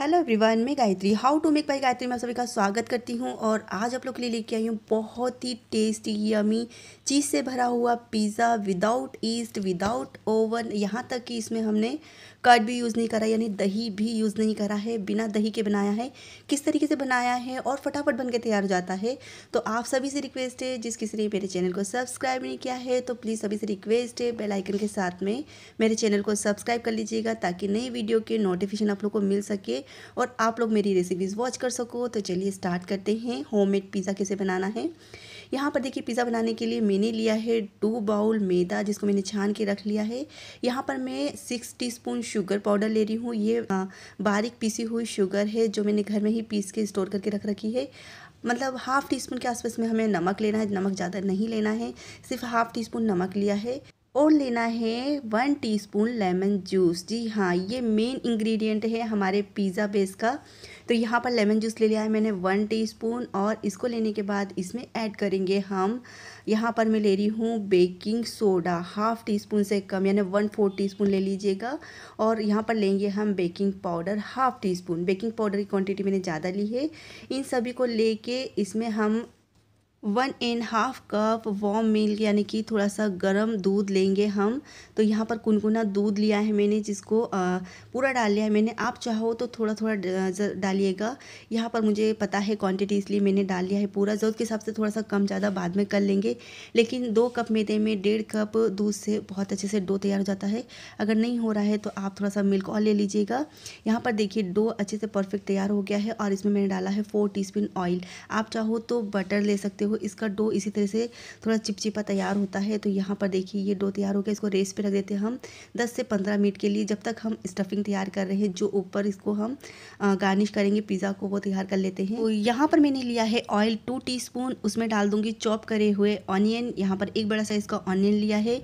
hello everyone मैं Gayatri how to make by Gayatri मैं सभी का स्वागत करती हूँ और आज आप लोग के लिए लेके आई हूँ बहुत ही टेस्टी यमी चीज़ से भरा हुआ pizza without yeast without oven यहाँ तक कि इसमें हमने कर्ड भी यूज़ नहीं करा यानी दही भी यूज़ नहीं करा है बिना दही के बनाया है किस तरीके से बनाया है और फटाफट बन के तैयार हो जाता है तो आप सभी से रिक्वेस्ट है जिस किसी ने मेरे चैनल को सब्सक्राइब नहीं किया है तो प्लीज़ सभी से रिक्वेस्ट है बेलाइकन के साथ में मेरे चैनल को सब्सक्राइब कर लीजिएगा ताकि नई वीडियो के नोटिफिकेशन आप लोग को मिल सके और आप लोग मेरी रेसिपीज़ वॉच कर सको तो चलिए स्टार्ट करते हैं होम पिज़्ज़ा कैसे बनाना है यहाँ पर देखिए पिज़्ज़ा बनाने के लिए मैंने लिया है टू बाउल मैदा जिसको मैंने छान के रख लिया है यहाँ पर मैं सिक्स टीस्पून शुगर पाउडर ले रही हूँ ये बारीक पीसी हुई शुगर है जो मैंने घर में ही पीस के स्टोर करके रख रखी है मतलब हाफ़ टी स्पून के आसपास में हमें नमक लेना है नमक ज़्यादा नहीं लेना है सिर्फ हाफ़ टी स्पून नमक लिया है और लेना है वन टीस्पून लेमन जूस जी हाँ ये मेन इंग्रेडिएंट है हमारे पिज़्ज़ा बेस का तो यहाँ पर लेमन जूस ले लिया है मैंने वन टीस्पून और इसको लेने के बाद इसमें ऐड करेंगे हम यहाँ पर मैं ले रही हूँ baking soda half teaspoon से कम यानी वन फोर टी स्पून ले लीजिएगा और यहाँ पर लेंगे हम baking powder half teaspoon baking powder की क्वान्टिटी मैंने ज़्यादा ली है इन सभी को ले इसमें हम one and half cup warm milk यानी कि थोड़ा सा गरम दूध लेंगे हम तो यहाँ पर कुनकुना दूध लिया है मैंने जिसको पूरा डाल लिया है मैंने आप चाहो तो थोड़ा थोड़ा डालिएगा यहाँ पर मुझे पता है क्वांटिटी इसलिए मैंने डाल लिया है पूरा ज़रूरत के हिसाब से थोड़ा सा कम ज़्यादा बाद में कर लेंगे लेकिन दो कप मैदे में डेढ़ कप दूध से बहुत अच्छे से डो तैयार हो जाता है अगर नहीं हो रहा है तो आप थोड़ा सा मिल्क और ले लीजिएगा यहाँ पर देखिए डो अच्छे से परफेक्ट तैयार हो गया है और इसमें मैंने डाला है फोर टी ऑयल आप चाहो तो बटर ले सकते हो इसका डो इसी तरह से थोड़ा चिपचिपा तैयार होता है तो यहाँ पर देखिए ये डो तैयार हो गया इसको रेस पे रख देते हैं हम दस से पंद्रह मिनट के लिए जब तक हम स्टफिंग तैयार कर रहे हैं जो ऊपर इसको हम गार्निश करेंगे पिज़्ज़ा को वो तैयार कर लेते हैं तो यहाँ पर मैंने लिया है ऑयल टू टी उसमें डाल दूँगी चॉप करे हुए ऑनियन यहाँ पर एक बड़ा साइज़ का ऑनियन लिया है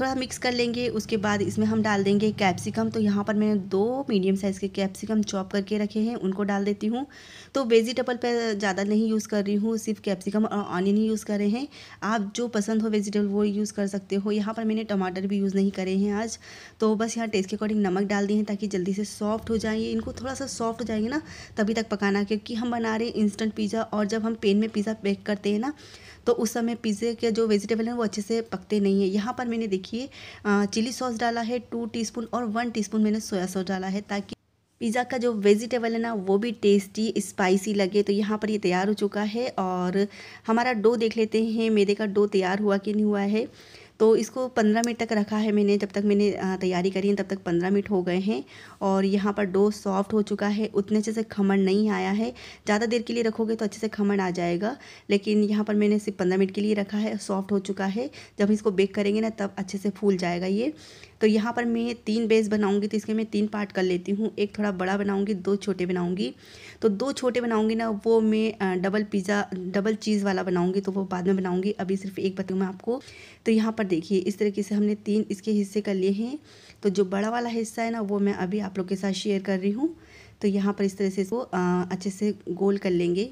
थोड़ा मिक्स कर लेंगे उसके बाद इसमें हम डाल देंगे कैप्सिकम तो यहाँ पर मैंने दो मीडियम साइज़ के कैप्सिकम चॉप करके रखे हैं उनको डाल देती हूँ तो वेजिटेबल पर ज़्यादा नहीं यूज़ कर रही हूँ सिर्फ कैप्सिकम और ऑनियन ही यूज़ कर रहे हैं आप जो पसंद हो वेजिटेबल वो यूज़ कर सकते हो यहाँ पर मैंने टमाटर भी यूज़ नहीं करे हैं आज तो बस यहाँ टेस्ट के अकॉर्डिंग नमक डाल दिए हैं ताकि जल्दी से सॉफ्ट हो जाए इनको थोड़ा सा सॉफ्ट हो जाएंगे ना तभी तक पकाना क्योंकि हम बना रहे हैं इंस्टेंट पिज़्ज़ा और जब हम पेन में पिज़्ज़ा पैक करते हैं ना तो उस समय पिज़्ज़े के जो वेजिटेबल हैं वो अच्छे से पकते नहीं है यहाँ पर मैंने देखिए चिली सॉस डाला है टू टीस्पून और वन टीस्पून मैंने सोया सॉस डाला है ताकि पिज़्ज़ा का जो वेजिटेबल है ना वो भी टेस्टी स्पाइसी लगे तो यहाँ पर ये तैयार हो चुका है और हमारा डो देख लेते हैं मैदे का डो तैयार हुआ कि नहीं हुआ है तो इसको पंद्रह मिनट तक रखा है मैंने जब तक मैंने तैयारी करी है तब तक पंद्रह मिनट हो गए हैं और यहाँ पर डो सॉफ्ट हो चुका है उतने अच्छे से खमण नहीं आया है ज़्यादा देर के लिए रखोगे तो अच्छे से खमण आ जाएगा लेकिन यहाँ पर मैंने सिर्फ पंद्रह मिनट के लिए रखा है सॉफ्ट हो चुका है जब इसको बेक करेंगे ना तब अच्छे से फूल जाएगा ये तो यहाँ पर मैं तीन बेस बनाऊँगी तो इसके मैं तीन पार्ट कर लेती हूँ एक थोड़ा बड़ा बनाऊँगी दो छोटे बनाऊँगी तो दो छोटे बनाऊँगी ना वो मैं डबल पिज़्ज़ा डबल चीज़ वाला बनाऊँगी तो वो बाद में बनाऊँगी अभी सिर्फ एक बताऊँ मैं आपको तो यहाँ पर देखिए इस तरीके से हमने तीन इसके हिस्से कर लिए हैं तो जो बड़ा वाला हिस्सा है ना वो मैं अभी आप लोग के साथ शेयर कर रही हूँ तो यहाँ पर इस तरह से इसको अच्छे से गोल कर लेंगे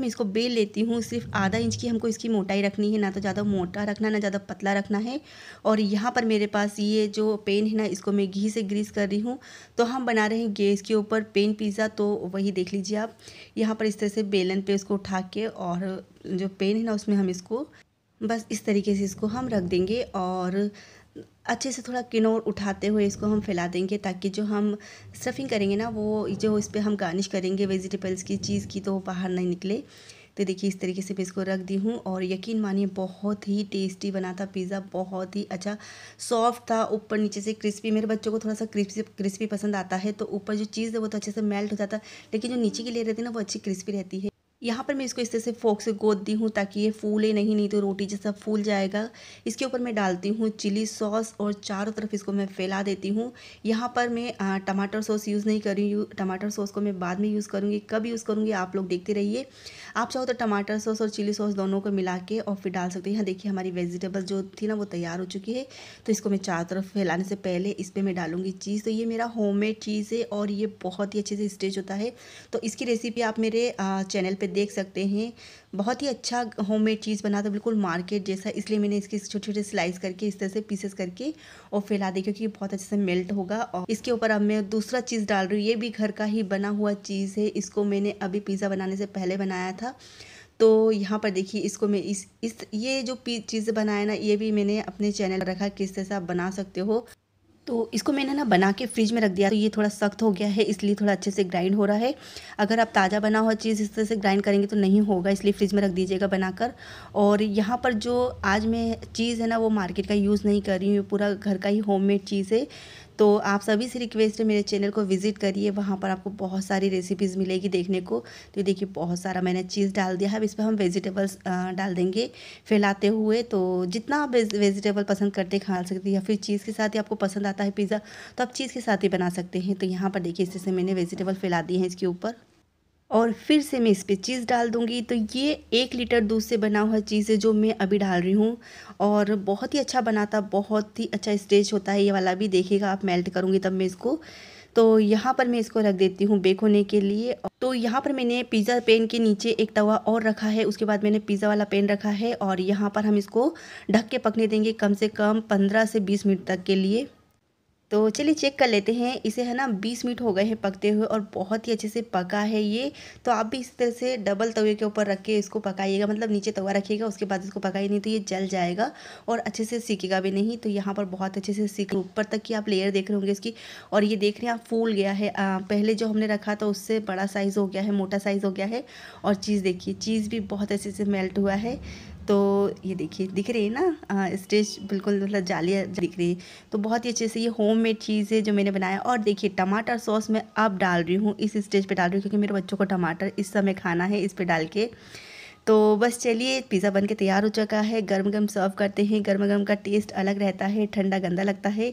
मैं इसको बेल लेती हूँ सिर्फ आधा इंच की हमको इसकी मोटाई रखनी है ना तो ज़्यादा मोटा रखना ना ज़्यादा पतला रखना है और यहाँ पर मेरे पास ये जो पेन है ना इसको मैं घी से ग्रीस कर रही हूँ तो हम बना रहे हैं गैस के ऊपर पेन पिज़्ज़ा तो वही देख लीजिए आप यहाँ पर इस तरह से बेलन पर उसको उठा के और जो पेन है ना उसमें हम इसको बस इस तरीके से इसको हम रख देंगे और अच्छे से थोड़ा किनोर उठाते हुए इसको हम फैला देंगे ताकि जो हम स्टफिंग करेंगे ना वो जो इस पर हम गार्निश करेंगे वेजिटेबल्स की चीज़ की तो बाहर नहीं निकले तो देखिए इस तरीके से मैं इसको रख दी हूँ और यकीन मानिए बहुत ही टेस्टी बना था पिज़्ज़ा बहुत ही अच्छा सॉफ्ट था ऊपर नीचे से क्रिस्पी मेरे बच्चों को थोड़ा सा क्रिस्पी क्रिस्पी पसंद आता है तो ऊपर जो चीज़ है वो तो अच्छे से मेल्ट हो जाता है लेकिन जो नीचे की लेयर रहती है ना वो अच्छी क्रिस्पी रहती है यहाँ पर मैं इसको इस तरह से फोक से गोद दी हूँ ताकि ये फूले नहीं नहीं तो रोटी जैसा फूल जाएगा इसके ऊपर मैं डालती हूँ चिली सॉस और चारों तरफ इसको मैं फैला देती हूँ यहाँ पर मैं टमाटर सॉस यूज़ नहीं करी टमाटर सॉस को मैं बाद में यूज़ करूँगी कब यूज़ करूँगी आप लोग देखते रहिए आप चाहो तो टमाटर सॉस और चिली सॉस दोनों को मिला के और फिर डाल सकते हैं यहाँ देखिए हमारी वेजिटेबल जो थी ना वो तैयार हो चुकी है तो इसको मैं चारों तरफ फैलाने से पहले इस पर मैं डालूँगी चीज़ तो ये मेरा होम चीज़ है और ये बहुत ही अच्छे से स्टेज होता है तो इसकी रेसिपी आप मेरे चैनल पर देख सकते हैं बहुत ही अच्छा होममेड चीज़ बना था बिल्कुल मार्केट जैसा इसलिए मैंने इसके छोटे छोटे स्लाइस करके इस तरह से पीसेस करके और फैला दी क्योंकि बहुत अच्छे से मेल्ट होगा और इसके ऊपर अब मैं दूसरा चीज़ डाल रही हूँ ये भी घर का ही बना हुआ चीज़ है इसको मैंने अभी पिज़्ज़ा बनाने से पहले बनाया था तो यहाँ पर देखिए इसको मैं इस इस ये जो चीज़ बनाया ना ये भी मैंने अपने चैनल रखा किस तरह से आप बना सकते हो तो इसको मैंने ना बना के फ्रिज में रख दिया तो ये थोड़ा सख्त हो गया है इसलिए थोड़ा अच्छे से ग्राइंड हो रहा है अगर आप ताज़ा बना हुआ चीज़ इस तरह से ग्राइंड करेंगे तो नहीं होगा इसलिए फ्रिज में रख दीजिएगा बनाकर और यहाँ पर जो आज मैं चीज़ है ना वो मार्केट का यूज़ नहीं कर रही हूँ पूरा घर का ही होममेड चीज़ है तो आप सभी से रिक्वेस्ट है मेरे चैनल को विजिट करिए वहाँ पर आपको बहुत सारी रेसिपीज़ मिलेगी देखने को तो देखिए बहुत सारा मैंने चीज़ डाल दिया है अब इस पर हम वेजिटेबल्स डाल देंगे फैलाते हुए तो जितना आप वेजिटेबल पसंद करते खा सकते हैं या फिर चीज़ के साथ ही आपको पसंद आता है पिज़्ज़ा तो आप चीज़ के साथ ही बना सकते हैं तो यहाँ पर देखिए इस से मैंने वेजिटेबल फैला दिए हैं इसके ऊपर और फिर से मैं इस पर चीज़ डाल दूँगी तो ये एक लीटर दूध से बना हुआ चीज़ है जो मैं अभी डाल रही हूँ और बहुत ही अच्छा बनाता बहुत ही अच्छा स्टेज होता है ये वाला भी देखेगा आप मेल्ट करूँगी तब मैं इसको तो यहाँ पर मैं इसको रख देती हूँ बेक होने के लिए तो यहाँ पर मैंने पिज़्ज़ा पेन के नीचे एक तवा और रखा है उसके बाद मैंने पिज़्ज़ा वाला पेन रखा है और यहाँ पर हम इसको ढक के पकने देंगे कम से कम पंद्रह से बीस मिनट तक के लिए तो चलिए चेक कर लेते हैं इसे है ना 20 मिनट हो गए हैं पकते हुए और बहुत ही अच्छे से पका है ये तो आप भी इस तरह से डबल तवे के ऊपर रख के इसको पकाइएगा मतलब नीचे तवा रखिएगा उसके बाद इसको पकाइए नहीं तो ये जल जाएगा और अच्छे से सीखेगा भी नहीं तो यहाँ पर बहुत अच्छे से सीख ऊपर तक की आप लेयर देख रहे होंगे इसकी और ये देख रहे हैं आप फूल गया है आ, पहले जो हमने रखा था उससे बड़ा साइज़ हो गया है मोटा साइज़ हो गया है और चीज़ देखिए चीज़ भी बहुत अच्छे से मेल्ट हुआ है तो ये देखिए दिख रही है ना स्टेज बिल्कुल मतलब जालिया दिख रही है तो बहुत ही अच्छे से ये होम मेड चीज़ है जो मैंने बनाया और देखिए टमाटर सॉस मैं अब डाल रही हूँ इस स्टेज पे डाल रही हूँ क्योंकि मेरे बच्चों को टमाटर इस समय खाना है इस पर डाल के तो बस चलिए पिज़्ज़ा बन के तैयार हो चुका है गर्म गर्म सर्व करते हैं गर्म गर्म का टेस्ट अलग रहता है ठंडा गंदा लगता है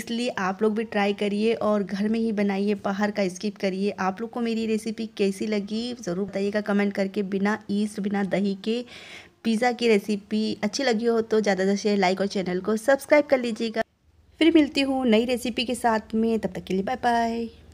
इसलिए आप लोग भी ट्राई करिए और घर में ही बनाइए बाहर का स्किप करिए आप लोग को मेरी रेसिपी कैसी लगी ज़रूर बताइएगा कमेंट करके बिना ईस्ट बिना दही के पिज़्ज़ा की रेसिपी अच्छी लगी हो तो ज़्यादा से शेयर लाइक और चैनल को सब्सक्राइब कर लीजिएगा फिर मिलती हूँ नई रेसिपी के साथ में तब तक के लिए बाय बाय